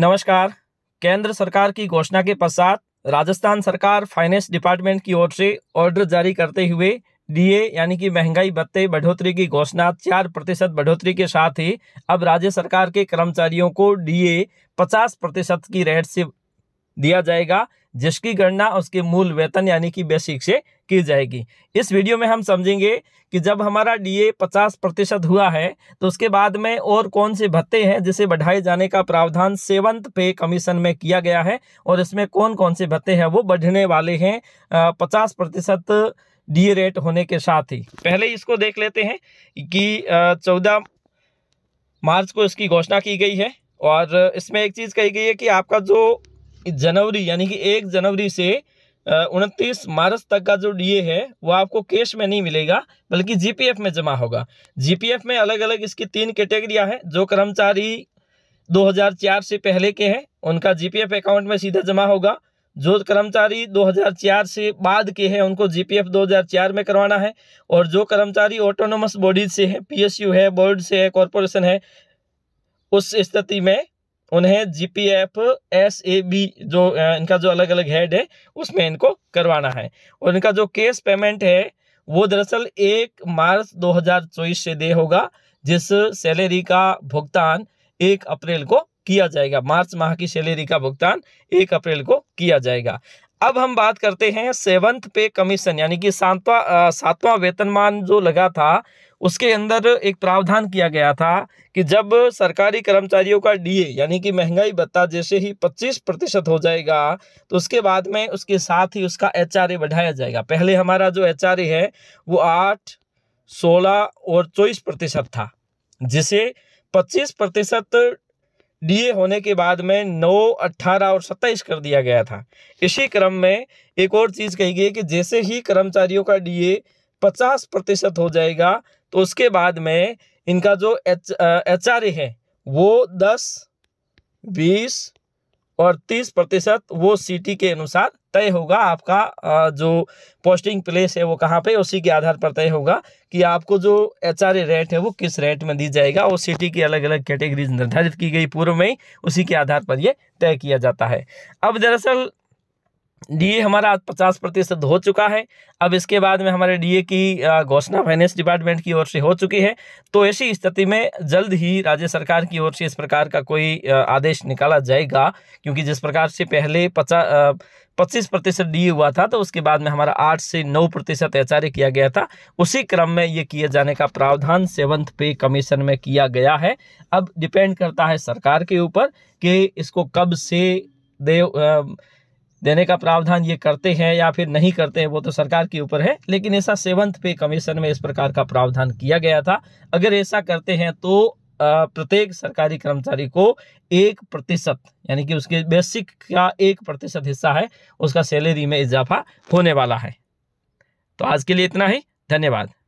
नमस्कार केंद्र सरकार की घोषणा के पश्चात राजस्थान सरकार फाइनेंस डिपार्टमेंट की ओर से ऑर्डर जारी करते हुए डीए यानी कि महंगाई भत्ते बढ़ोतरी की घोषणा चार प्रतिशत बढ़ोतरी के साथ ही अब राज्य सरकार के कर्मचारियों को डीए पचास प्रतिशत की रेट से दिया जाएगा जिसकी गणना उसके मूल वेतन यानी कि बेसिक से की जाएगी इस वीडियो में हम समझेंगे कि जब हमारा डीए 50 प्रतिशत हुआ है तो उसके बाद में और कौन से भत्ते हैं जिसे बढ़ाए जाने का प्रावधान सेवंथ पे कमीशन में किया गया है और इसमें कौन कौन से भत्ते हैं वो बढ़ने वाले हैं पचास प्रतिशत डी रेट होने के साथ ही पहले इसको देख लेते हैं कि चौदह मार्च को इसकी घोषणा की गई है और इसमें एक चीज़ कही गई है कि आपका जो जनवरी यानी कि एक जनवरी से उनतीस मार्च तक का जो डीए है वो आपको कैश में नहीं मिलेगा बल्कि जीपीएफ में जमा होगा जीपीएफ में अलग अलग इसकी तीन कैटेगरिया हैं जो कर्मचारी 2004 से पहले के हैं उनका जीपीएफ अकाउंट में सीधा जमा होगा जो कर्मचारी 2004 से बाद के हैं उनको जीपीएफ 2004 में करवाना है और जो कर्मचारी ऑटोनोमस बॉडीज से है पीएसयू है बोर्ड से है कॉरपोरेशन है उस स्थिति में उन्हें G P F S A B जो इनका जो अलग अलग हेड है उसमें इनको करवाना है और इनका जो केस पेमेंट है वो दरअसल एक मार्च 2024 से दे होगा जिस सैलरी का भुगतान एक अप्रैल को किया जाएगा मार्च माह की सैलरी का भुगतान एक अप्रैल को किया जाएगा अब हम बात करते हैं सेवंथ पे कमीशन यानी कि सातवां सातवां वेतनमान जो लगा था उसके अंदर एक प्रावधान किया गया था कि जब सरकारी कर्मचारियों का डीए यानी कि महंगाई भत्ता जैसे ही 25 प्रतिशत हो जाएगा तो उसके बाद में उसके साथ ही उसका एच बढ़ाया जाएगा पहले हमारा जो एच है वो आठ सोलह और चौबीस प्रतिशत था जिसे पच्चीस प्रतिशत डीए होने के बाद में नौ अट्ठारह और सत्ताईस कर दिया गया था इसी क्रम में एक और चीज़ कही गई कि जैसे ही कर्मचारियों का डीए पचास प्रतिशत हो जाएगा तो उसके बाद में इनका जो एच एच आर है वो दस बीस और तीस प्रतिशत वो सिटी के अनुसार तय होगा आपका जो पोस्टिंग प्लेस है वो कहाँ पे उसी के आधार पर तय होगा कि आपको जो एच आर रेट है वो किस रेट में दी जाएगा और सिटी की अलग अलग कैटेगरीज निर्धारित की गई पूर्व में ही उसी के आधार पर ये तय किया जाता है अब दरअसल डीए हमारा पचास प्रतिशत हो चुका है अब इसके बाद में हमारे डीए की घोषणा फाइनेंस डिपार्टमेंट की ओर से हो चुकी है तो ऐसी स्थिति में जल्द ही राज्य सरकार की ओर से इस प्रकार का कोई आदेश निकाला जाएगा क्योंकि जिस प्रकार से पहले पचास पच्चीस प्रतिशत डी हुआ था तो उसके बाद में हमारा आठ से नौ प्रतिशत एच किया गया था उसी क्रम में ये किए जाने का प्रावधान सेवन्थ पे कमीशन में किया गया है अब डिपेंड करता है सरकार के ऊपर कि इसको कब से दे देने का प्रावधान ये करते हैं या फिर नहीं करते हैं वो तो सरकार के ऊपर है लेकिन ऐसा सेवंथ पे कमीशन में इस प्रकार का प्रावधान किया गया था अगर ऐसा करते हैं तो प्रत्येक सरकारी कर्मचारी को एक प्रतिशत यानी कि उसके बेसिक का एक प्रतिशत हिस्सा है उसका सैलरी में इजाफा होने वाला है तो आज के लिए इतना ही धन्यवाद